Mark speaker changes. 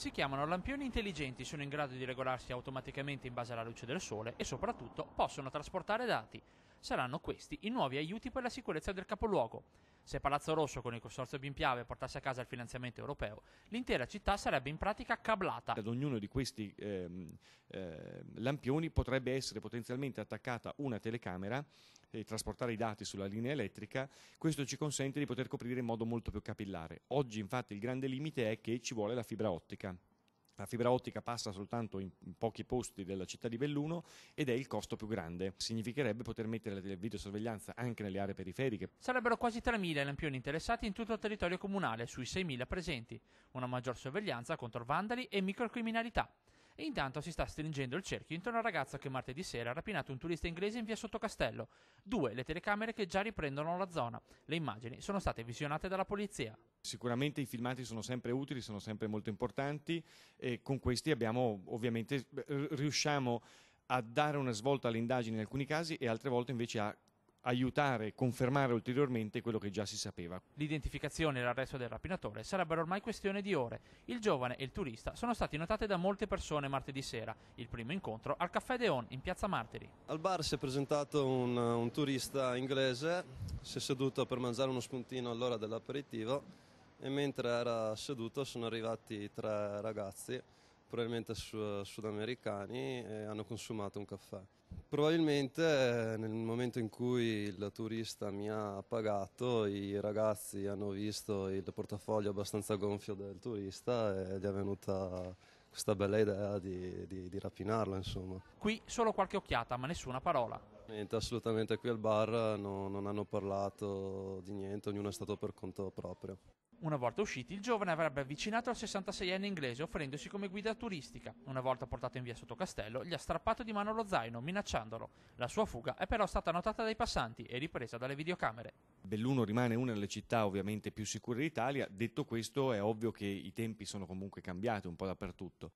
Speaker 1: Si chiamano lampioni intelligenti, sono in grado di regolarsi automaticamente in base alla luce del sole e soprattutto possono trasportare dati. Saranno questi i nuovi aiuti per la sicurezza del capoluogo. Se Palazzo Rosso con il consorzio Bimpiave portasse a casa il finanziamento europeo, l'intera città sarebbe in pratica cablata. Ad
Speaker 2: ognuno di questi ehm, eh, lampioni potrebbe essere potenzialmente attaccata una telecamera e trasportare i dati sulla linea elettrica, questo ci consente di poter coprire in modo molto più capillare. Oggi infatti il grande limite è che ci vuole la fibra ottica la fibra ottica passa soltanto in pochi posti della città di Belluno ed è il costo più grande. Significherebbe poter mettere la videosorveglianza anche nelle aree periferiche.
Speaker 1: Sarebbero quasi 3.000 i lampioni interessati in tutto il territorio comunale, sui 6.000 presenti. Una maggior sorveglianza contro vandali e microcriminalità. E intanto si sta stringendo il cerchio intorno al ragazzo che martedì sera ha rapinato un turista inglese in via Sottocastello. Due le telecamere che già riprendono la zona. Le immagini sono state visionate dalla polizia.
Speaker 2: Sicuramente i filmati sono sempre utili, sono sempre molto importanti e con questi abbiamo ovviamente riusciamo a dare una svolta alle indagini in alcuni casi e altre volte invece a aiutare e confermare ulteriormente quello che già si sapeva.
Speaker 1: L'identificazione e l'arresto del rapinatore sarebbero ormai questione di ore. Il giovane e il turista sono stati notati da molte persone martedì sera, il primo incontro al Caffè Deon in Piazza Martiri.
Speaker 3: Al bar si è presentato un, un turista inglese, si è seduto per mangiare uno spuntino all'ora dell'aperitivo e mentre era seduto sono arrivati tre ragazzi, probabilmente sudamericani, e hanno consumato un caffè. Probabilmente eh, nel momento in cui il turista mi ha pagato i ragazzi hanno visto il portafoglio abbastanza gonfio del turista e gli è venuta questa bella idea di, di, di rapinarlo insomma.
Speaker 1: Qui solo qualche occhiata ma nessuna parola.
Speaker 3: Niente, assolutamente qui al bar eh, no, non hanno parlato di niente, ognuno è stato per conto proprio.
Speaker 1: Una volta usciti, il giovane avrebbe avvicinato al 66enne inglese offrendosi come guida turistica. Una volta portato in via sotto castello, gli ha strappato di mano lo zaino, minacciandolo. La sua fuga è però stata notata dai passanti e ripresa dalle videocamere.
Speaker 2: Belluno rimane una delle città ovviamente più sicure d'Italia, detto questo è ovvio che i tempi sono comunque cambiati un po' dappertutto.